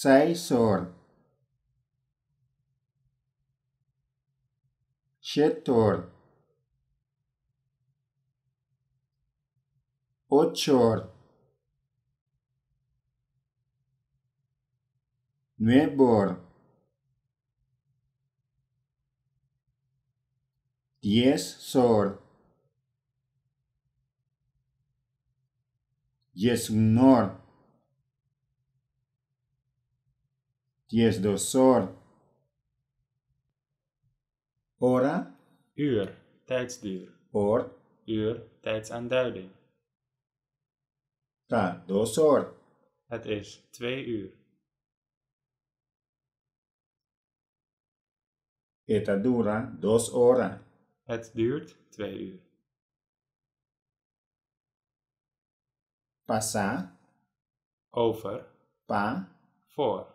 Seisor. Chetor. Ochor. Nuevor. Diez sor. Tiesdosor. Ora. Uur, tijdsduur. Or. Uur, tijdsaanduiding. Ta, dosor. Het is twee uur. Eta dura dos ora. Het duurt twee uur. Passa, Over. Pa. Voor.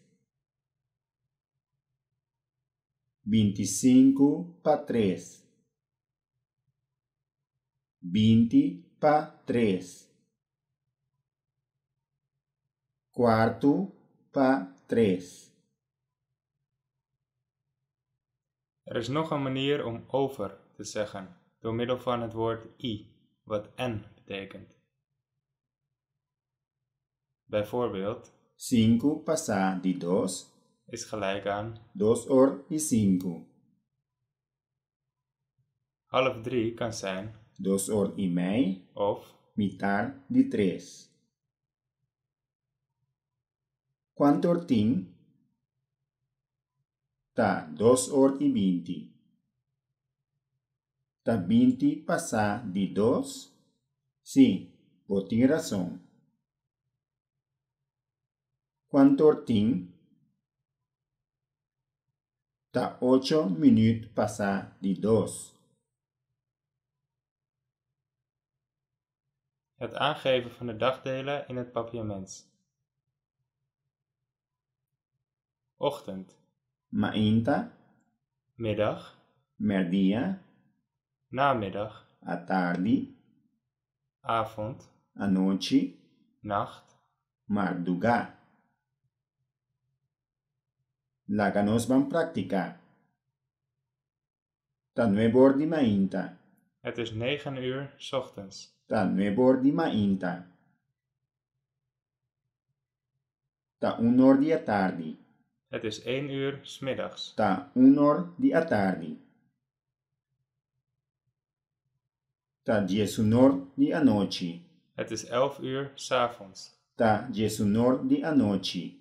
25 e pa 3. 20 pa 3. Quarto pa 3. Er is nog een manier om over te zeggen door middel van het woord i, wat en betekent. Bijvoorbeeld 5 passar di 2 es gelijk aan 2 or y 5. Half 3 kan zijn 2 or y mij of mitad de 3. ¿Cuánto tin? Ta 2 or y 20. Ta 20 pasa de 2? Sí, por razón. ¿Cuánto tin? Ta 8 minuut pasa di dos. Het aangeven van de dagdelen in het papiament. Ochtend. Mainta. Middag. Merdia. Namiddag. Atardi. Avond. Anoche. Nacht. Marduga. Laganozban practica. di inta. Het is negen uur s ochtends. di inta. Ta unor di atardi. Het is één uur s middags. Ta unor di atardi. Ta unor di anoci. Het is elf uur s avonds. Ta unor di anoci.